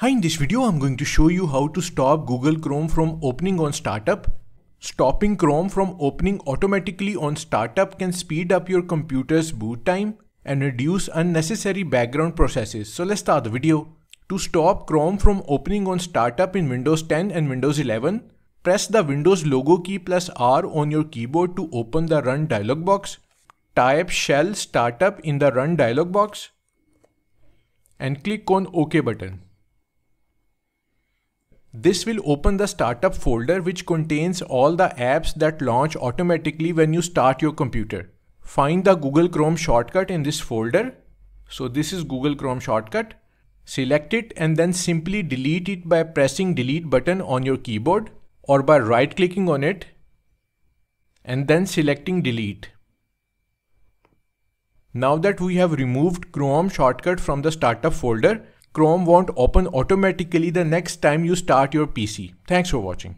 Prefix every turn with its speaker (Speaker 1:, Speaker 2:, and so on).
Speaker 1: Hi, in this video I'm going to show you how to stop Google Chrome from opening on startup. Stopping Chrome from opening automatically on startup can speed up your computer's boot time and reduce unnecessary background processes. So let's start the video. To stop Chrome from opening on startup in Windows 10 and Windows 11, press the Windows logo key plus R on your keyboard to open the run dialog box. Type shell startup in the run dialog box and click on OK button. This will open the startup folder which contains all the apps that launch automatically when you start your computer. Find the Google Chrome shortcut in this folder. So this is Google Chrome shortcut. Select it and then simply delete it by pressing delete button on your keyboard or by right clicking on it and then selecting delete. Now that we have removed Chrome shortcut from the startup folder, Chrome won't open automatically the next time you start your PC. Thanks for watching.